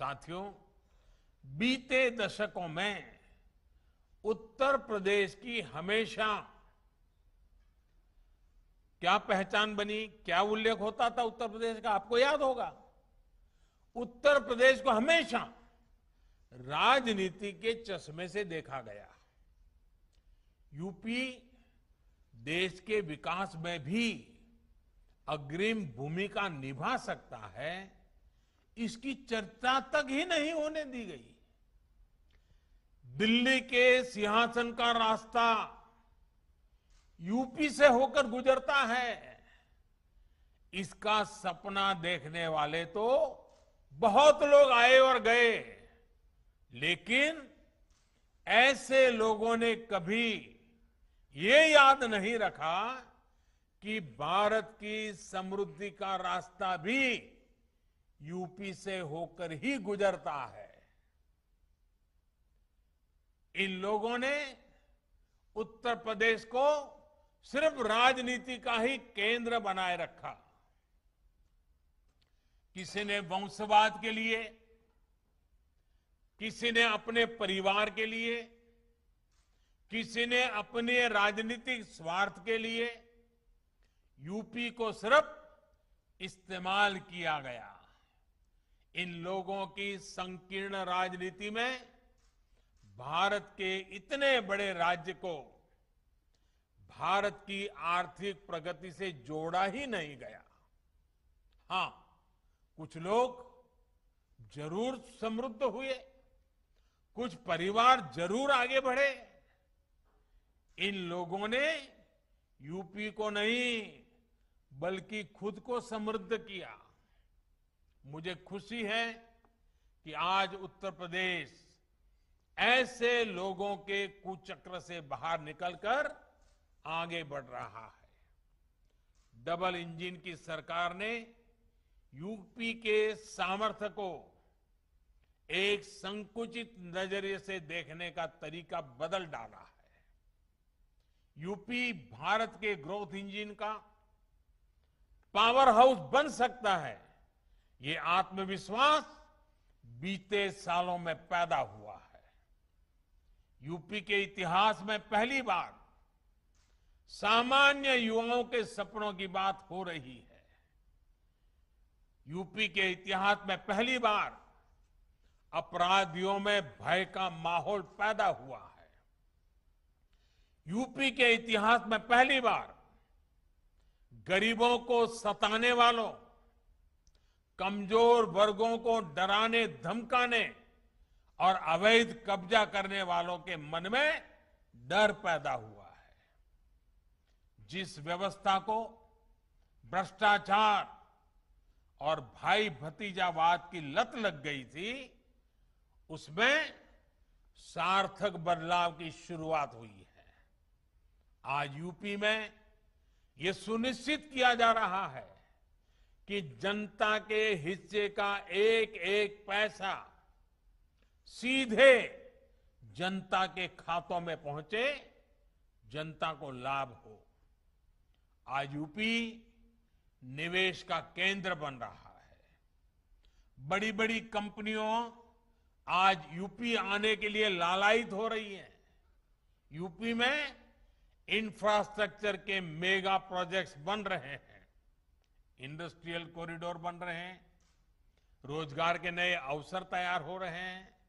साथियों बीते दशकों में उत्तर प्रदेश की हमेशा क्या पहचान बनी क्या उल्लेख होता था उत्तर प्रदेश का आपको याद होगा उत्तर प्रदेश को हमेशा राजनीति के चश्मे से देखा गया यूपी देश के विकास में भी अग्रिम भूमिका निभा सकता है इसकी चर्चा तक ही नहीं होने दी गई दिल्ली के सिंहासन का रास्ता यूपी से होकर गुजरता है इसका सपना देखने वाले तो बहुत लोग आए और गए लेकिन ऐसे लोगों ने कभी ये याद नहीं रखा कि भारत की समृद्धि का रास्ता भी यूपी से होकर ही गुजरता है इन लोगों ने उत्तर प्रदेश को सिर्फ राजनीति का ही केंद्र बनाए रखा किसी ने वंशवाद के लिए किसी ने अपने परिवार के लिए किसी ने अपने राजनीतिक स्वार्थ के लिए यूपी को सिर्फ इस्तेमाल किया गया इन लोगों की संकीर्ण राजनीति में भारत के इतने बड़े राज्य को भारत की आर्थिक प्रगति से जोड़ा ही नहीं गया हां कुछ लोग जरूर समृद्ध हुए कुछ परिवार जरूर आगे बढ़े इन लोगों ने यूपी को नहीं बल्कि खुद को समृद्ध किया मुझे खुशी है कि आज उत्तर प्रदेश ऐसे लोगों के कुचक्र से बाहर निकलकर आगे बढ़ रहा है डबल इंजन की सरकार ने यूपी के सामर्थ्य को एक संकुचित नजरिए से देखने का तरीका बदल डाला है यूपी भारत के ग्रोथ इंजन का पावर हाउस बन सकता है ये आत्मविश्वास बीते सालों में पैदा हुआ है यूपी के इतिहास में पहली बार सामान्य युवाओं के सपनों की बात हो रही है यूपी के इतिहास में पहली बार अपराधियों में भय का माहौल पैदा हुआ है यूपी के इतिहास में पहली बार गरीबों को सताने वालों कमजोर वर्गों को डराने धमकाने और अवैध कब्जा करने वालों के मन में डर पैदा हुआ है जिस व्यवस्था को भ्रष्टाचार और भाई भतीजावाद की लत लग गई थी उसमें सार्थक बदलाव की शुरुआत हुई है आज यूपी में यह सुनिश्चित किया जा रहा है कि जनता के हिस्से का एक एक पैसा सीधे जनता के खातों में पहुंचे जनता को लाभ हो आज यूपी निवेश का केंद्र बन रहा है बड़ी बड़ी कंपनियों आज यूपी आने के लिए लालायित हो रही है यूपी में इंफ्रास्ट्रक्चर के मेगा प्रोजेक्ट्स बन रहे हैं इंडस्ट्रियल कॉरिडोर बन रहे हैं रोजगार के नए अवसर तैयार हो रहे हैं